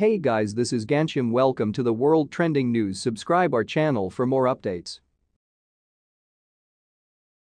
Hey guys this is Gansham welcome to the world trending news subscribe our channel for more updates.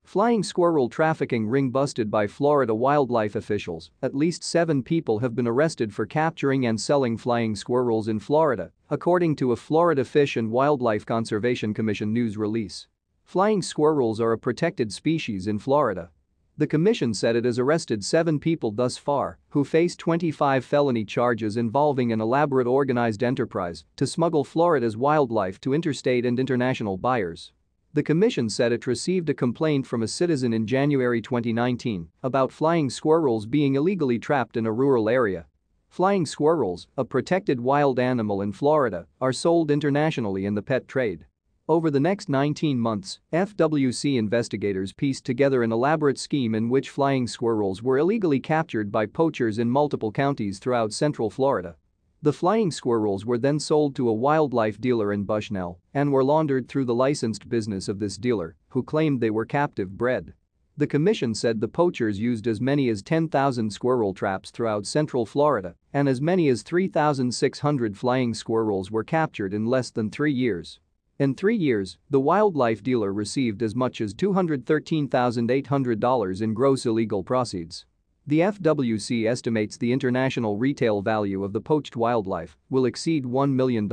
Flying squirrel trafficking ring busted by Florida wildlife officials, at least seven people have been arrested for capturing and selling flying squirrels in Florida, according to a Florida Fish and Wildlife Conservation Commission news release. Flying squirrels are a protected species in Florida the commission said it has arrested seven people thus far who face 25 felony charges involving an elaborate organized enterprise to smuggle Florida's wildlife to interstate and international buyers. The commission said it received a complaint from a citizen in January 2019 about flying squirrels being illegally trapped in a rural area. Flying squirrels, a protected wild animal in Florida, are sold internationally in the pet trade. Over the next 19 months, FWC investigators pieced together an elaborate scheme in which flying squirrels were illegally captured by poachers in multiple counties throughout central Florida. The flying squirrels were then sold to a wildlife dealer in Bushnell and were laundered through the licensed business of this dealer, who claimed they were captive bred. The commission said the poachers used as many as 10,000 squirrel traps throughout central Florida and as many as 3,600 flying squirrels were captured in less than three years. In three years, the wildlife dealer received as much as $213,800 in gross illegal proceeds. The FWC estimates the international retail value of the poached wildlife will exceed $1 million.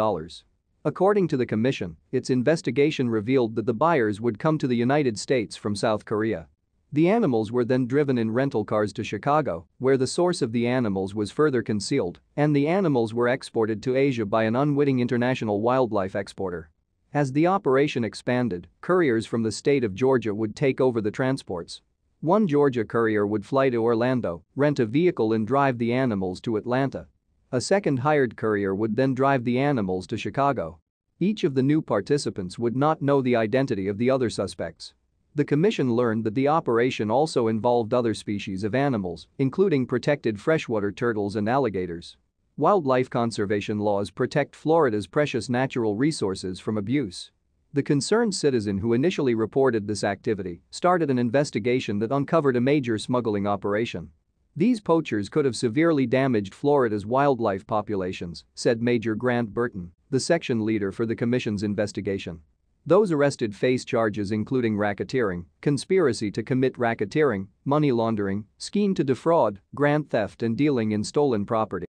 According to the commission, its investigation revealed that the buyers would come to the United States from South Korea. The animals were then driven in rental cars to Chicago, where the source of the animals was further concealed, and the animals were exported to Asia by an unwitting international wildlife exporter. As the operation expanded, couriers from the state of Georgia would take over the transports. One Georgia courier would fly to Orlando, rent a vehicle and drive the animals to Atlanta. A second hired courier would then drive the animals to Chicago. Each of the new participants would not know the identity of the other suspects. The commission learned that the operation also involved other species of animals, including protected freshwater turtles and alligators. Wildlife conservation laws protect Florida's precious natural resources from abuse. The concerned citizen who initially reported this activity started an investigation that uncovered a major smuggling operation. These poachers could have severely damaged Florida's wildlife populations, said Major Grant Burton, the section leader for the commission's investigation. Those arrested face charges including racketeering, conspiracy to commit racketeering, money laundering, scheme to defraud, grand theft and dealing in stolen property.